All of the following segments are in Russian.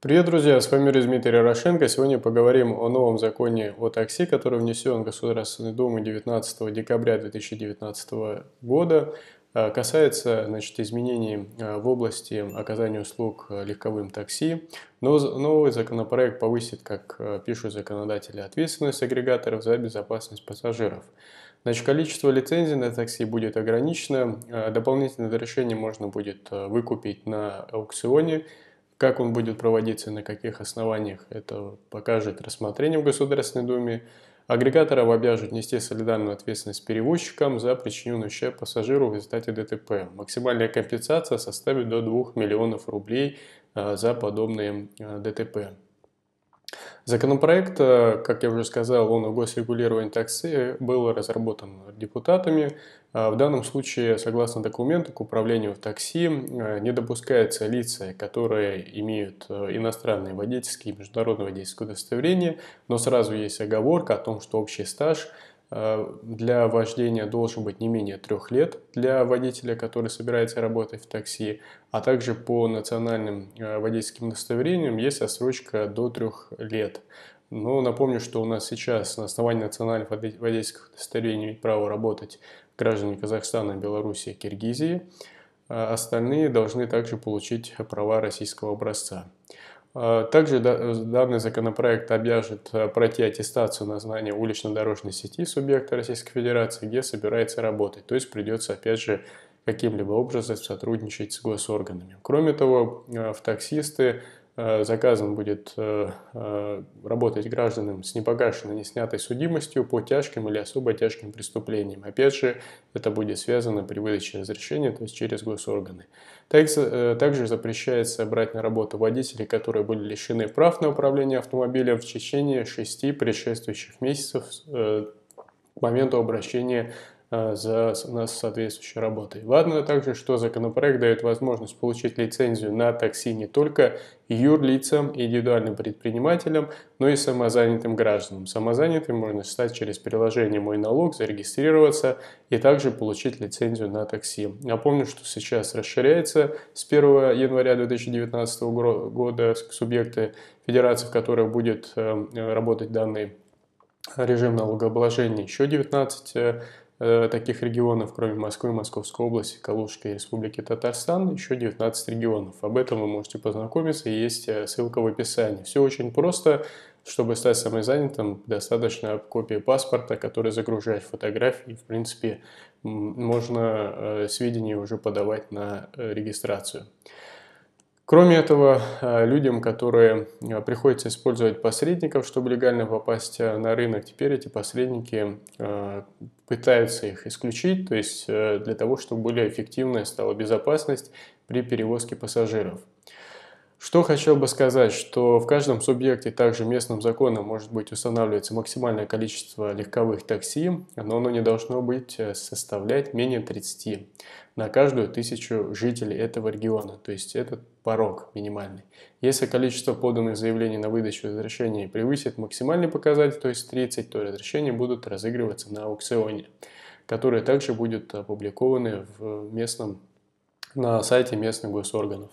Привет, друзья! С вами Дмитрий Ярошенко. Сегодня поговорим о новом законе о такси, который внесен в Государственную Думу 19 декабря 2019 года. Э, касается значит, изменений э, в области оказания услуг э, легковым такси. Но новый законопроект повысит, как пишут законодатели, ответственность агрегаторов за безопасность пассажиров. Значит, количество лицензий на такси будет ограничено. Дополнительное разрешение можно будет выкупить на аукционе как он будет проводиться, на каких основаниях, это покажет рассмотрение в Государственной Думе. Агрегаторов обяжут нести солидарную ответственность перевозчикам за причиненный ущерб пассажиру в результате ДТП. Максимальная компенсация составит до 2 миллионов рублей а, за подобные а, ДТП. Законопроект, э, как я уже сказал, он о госрегулировании такси, был разработан депутатами. Э, в данном случае, согласно документу, к управлению в такси э, не допускаются лица, которые имеют иностранные водительские и международные водительские удостоверения, но сразу есть оговорка о том, что общий стаж Э, для вождения должен быть не менее трех лет для водителя, который собирается работать в такси, а также по национальным э, водительским удостоверениям есть отсрочка до трех лет. Но ну, напомню, что у нас сейчас на основании национальных водительских удостоверений право работать граждане Казахстана, Белоруссии, Киргизии. Э, остальные должны также получить права российского образца. А, также данный законопроект обяжет э, пройти аттестацию на знание улично-дорожной сети субъекта Российской Федерации, где собирается работать. То есть придется, опять же, каким-либо образом сотрудничать с госорганами. Кроме того, э, в таксисты Э, заказан будет э, э, работать гражданам с непогашенной, не снятой судимостью по тяжким или особо тяжким преступлениям. Опять же, это будет связано при выдаче разрешения, то есть через госорганы. Также запрещается брать на работу водителей, которые были лишены прав на управление автомобилем в течение шести предшествующих месяцев к моменту обращения Э, за нас соответствующей работой. Важно также, что законопроект дает возможность получить лицензию на такси не только юрлицам, индивидуальным предпринимателям, но и самозанятым гражданам. Самозанятым можно стать через приложение «Мой налог», зарегистрироваться и также получить лицензию на такси. Напомню, что сейчас расширяется с 1 января 2019 года субъекты федерации, в которых будет э, работать данный режим налогообложения, еще 19 Э, таких регионов, кроме Москвы, Московской области, Калужской Республики Татарстан, еще 19 регионов. Об этом вы можете познакомиться, есть э, ссылка в описании. Все очень просто. Чтобы стать самозанятым, достаточно копии паспорта, который загружает фотографии. В принципе, можно э, сведения уже подавать на регистрацию. Кроме этого, э, людям, которые э, приходится использовать посредников, чтобы легально попасть э, на рынок, теперь эти посредники пытаются их исключить, то есть для того, чтобы более эффективной стала безопасность при перевозке пассажиров. Что хотел бы сказать, что в каждом субъекте также местным законом может быть устанавливается максимальное количество легковых такси, но оно не должно быть э, составлять менее 30 на каждую тысячу жителей этого региона, то есть этот порог минимальный. Если количество поданных заявлений на выдачу разрешений превысит максимальный показатель, то есть 30, то разрешения будут разыгрываться на аукционе, которые также будут э, опубликованы в э, местном на сайте местных госорганов.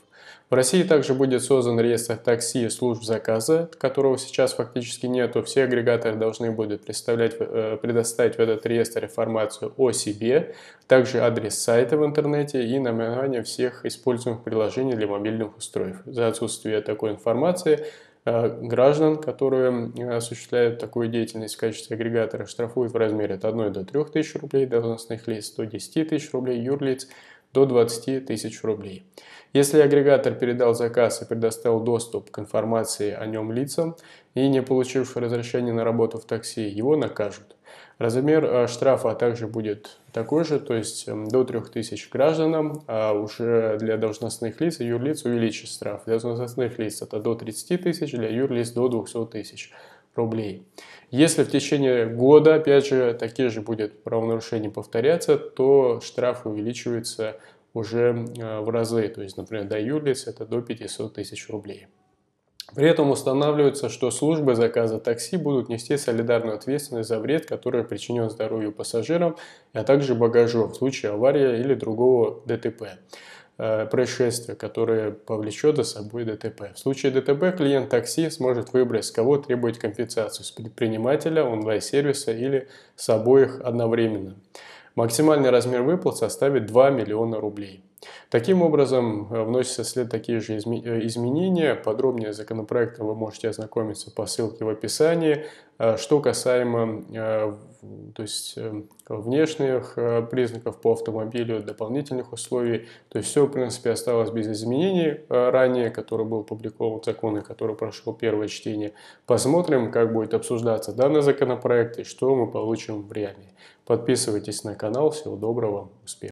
В России также будет создан реестр такси и служб заказа, которого сейчас фактически нету. Все агрегаторы должны будут представлять, э, предоставить в этот реестр информацию о себе, также адрес сайта в интернете и наименование всех используемых приложений для мобильных устройств. За отсутствие такой информации э, граждан, которые э, осуществляют такую деятельность в качестве агрегатора, штрафуют в размере от 1 до 3 тысяч рублей, должностных лиц до 110 тысяч рублей, юрлиц – до 20 тысяч рублей. Если агрегатор передал заказ и предоставил доступ к информации о нем лицам и не получив разрешение на работу в такси, его накажут. Размер э, штрафа также будет такой же, то есть эм, до 3000 гражданам, а уже для должностных лиц и юрлиц увеличить штраф. Для должностных лиц это до 30 тысяч, для юрлиц до 200 тысяч рублей. Если в течение года, опять же, такие же будет правонарушения повторяться, то штраф увеличивается уже в разы. То есть, например, до юрлиц это до 500 тысяч рублей. При этом устанавливается, что службы заказа такси будут нести солидарную ответственность за вред, который причинен здоровью пассажирам, а также багажу в случае аварии или другого ДТП. Э, происшествия, которое повлечет за собой ДТП. В случае ДТП клиент такси сможет выбрать, с кого требовать компенсацию, с предпринимателя, онлайн-сервиса или с обоих одновременно. Максимальный размер выплат составит 2 миллиона рублей. Таким образом, э, вносятся след такие же э, изменения. Подробнее с вы можете ознакомиться по ссылке в описании. Э, что касаемо то есть, внешних признаков по автомобилю, дополнительных условий, то есть все, в принципе, осталось без изменений ранее, который был опубликован закон и который прошел первое чтение. Посмотрим, как будет обсуждаться данный законопроект и что мы получим в реалии. Подписывайтесь на канал. Всего доброго. Успехов.